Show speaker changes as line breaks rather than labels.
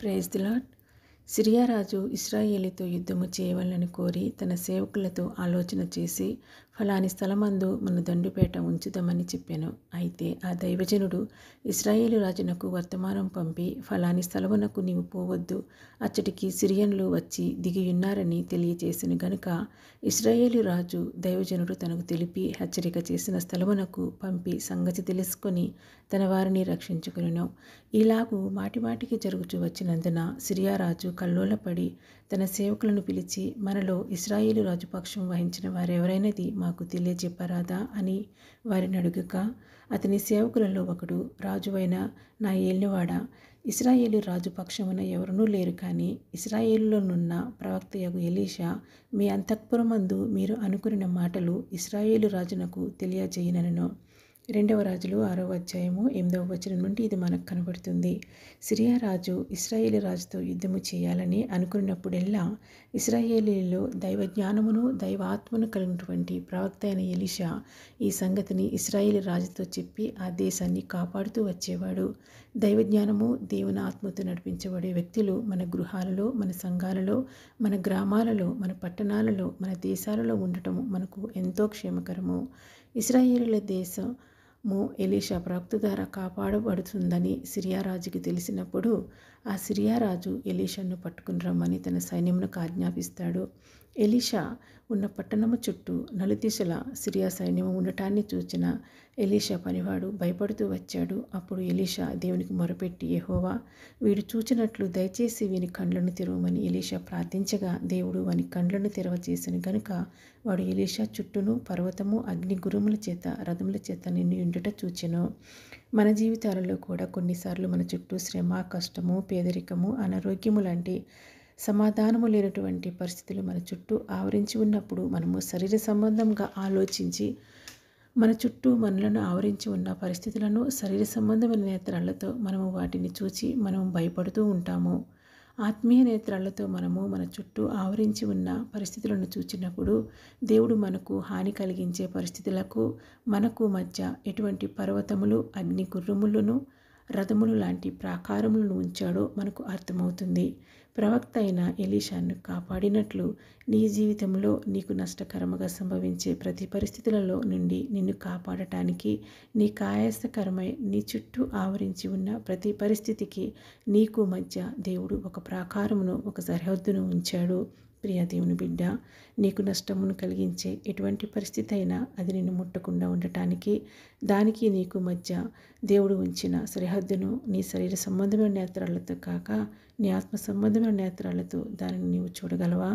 praise దిలాడ్ సిరియారాజు ఇస్రాయేలీతో యుద్ధము చేయవాలని కోరి తన సేవకులతో ఆలోచన చేసి ఫలాని స్థలమందు మన దండుపేట ఉంచుదామని చెప్పాను అయితే ఆ దైవజనుడు ఇస్రాయేలు రాజునకు వర్తమానం పంపి ఫలాని స్థలమునకు నీవు పోవద్దు అచ్చటికి సిరియన్లు వచ్చి దిగియున్నారని తెలియజేసిన గనుక ఇస్రాయేలు రాజు దైవజనుడు తనకు తెలిపి హెచ్చరిక చేసిన స్థలమునకు పంపి సంగతి తెలుసుకొని తన వారిని రక్షించుకున్నాను ఇలాగూ మాటిమాటికి జరుగుచూ వచ్చినందున సిరియారాజు కల్లోలపడి తన సేవకులను పిలిచి మనలో ఇస్రాయేలు రాజుపక్షం వహించిన వారెవరైనది మాకు తెలియజెప్పరాదా అని వారిని అడుగుక అతని సేవకులలో ఒకడు రాజువైన నా ఏలినవాడ ఇస్రాయేలు రాజుపక్షమున పక్షమున ఎవరునూ లేరు కానీ ఇస్రాయేలులోనున్న ప్రవక్త యగు ఎలీషా మీ అంతఃపురమందు మీరు అనుకున్న మాటలు ఇస్రాయేలు రాజునకు తెలియజేయనను రెండవ రాజులు ఆరో అధ్యాయము ఎనిమిదవ వచనం నుండి ఇది మనకు కనబడుతుంది సిరియా రాజు ఇస్రాయేల్ రాజుతో యుద్ధము చేయాలని అనుకున్నప్పుడెల్లా ఇస్రాయేలీలో దైవ జ్ఞానమును దైవాత్మను కలిగినటువంటి ప్రవక్త అయిన ఎలిషా ఈ సంగతిని ఇస్రాయేల్ రాజుతో చెప్పి ఆ దేశాన్ని కాపాడుతూ వచ్చేవాడు దైవ జ్ఞానము దేవుని ఆత్మతో నడిపించబడే వ్యక్తులు మన గృహాలలో మన సంఘాలలో మన గ్రామాలలో మన పట్టణాలలో మన దేశాలలో ఉండటము మనకు ఎంతో క్షేమకరము ఇస్రాయేలీల దేశం మో ఎలీషా ప్రవక్త ద్వారా కాపాడబడుతుందని సిరియారాజుకి తెలిసినప్పుడు ఆ సిరియారాజు ఎలీషాను పట్టుకుని రమ్మని తన సైన్యమునకు ఆజ్ఞాపిస్తాడు ఎలీషా ఉన్న పట్టణము చుట్టూ నలుదిశల సిరియా సైన్యము ఉండటాన్ని చూచిన ఎలీషా పనివాడు భయపడుతూ వచ్చాడు అప్పుడు ఎలీషా దేవునికి మొరపెట్టి ఎహోవా వీడు చూచినట్లు దయచేసి వీని కండ్లను తెరవమని ఎలీషా ప్రార్థించగా దేవుడు వాని కండ్లను తెరవచేసిన గనుక వాడు ఎలీషా చుట్టూను పర్వతము అగ్ని గురుముల చేత రథముల చేత నిన్ను ఉండుట చూచెను మన జీవితాలలో కూడా కొన్నిసార్లు మన చుట్టూ శ్రమ కష్టము పేదరికము అనారోగ్యము లాంటి సమాధానము లేనటువంటి పరిస్థితులు మన చుట్టూ ఆవరించి ఉన్నప్పుడు మనము శరీర సంబంధంగా ఆలోచించి మన చుట్టూ మనలను ఆవరించి ఉన్న పరిస్థితులను శరీర సంబంధమైన నేత్రాలతో మనము వాటిని చూచి మనము భయపడుతూ ఉంటాము ఆత్మీయ నేత్రాలతో మనము మన చుట్టూ ఆవరించి ఉన్న పరిస్థితులను చూచినప్పుడు దేవుడు మనకు హాని కలిగించే పరిస్థితులకు మనకు మధ్య ఎటువంటి పర్వతములు అగ్ని గుర్రములను రథములు లాంటి ప్రాకారములను ఉంచాడో మనకు అర్థమవుతుంది ప్రవక్త అయిన ఎలీషాను కాపాడినట్లు నీ జీవితంలో నీకు నష్టకరముగా సంభవించే ప్రతి పరిస్థితులలో నుండి నిన్ను కాపాడటానికి నీ కాయాసకరమై నీ చుట్టూ ఆవరించి ఉన్న ప్రతి పరిస్థితికి నీకు మధ్య దేవుడు ఒక ప్రాకారమును ఒక సరిహద్దును ఉంచాడు ప్రియాదేవుని బిడ్డ నీకు నష్టమును కలిగించే ఎటువంటి పరిస్థితి అయినా అది నిన్ను ముట్టకుండా ఉండటానికి దానికి నీకు మధ్య దేవుడు ఉంచిన సరిహద్దును నీ శరీర సంబంధమైన నేత్రాలతో కాక నీ ఆత్మ సంబంధమైన నేత్రాలతో దానిని నీవు చూడగలవా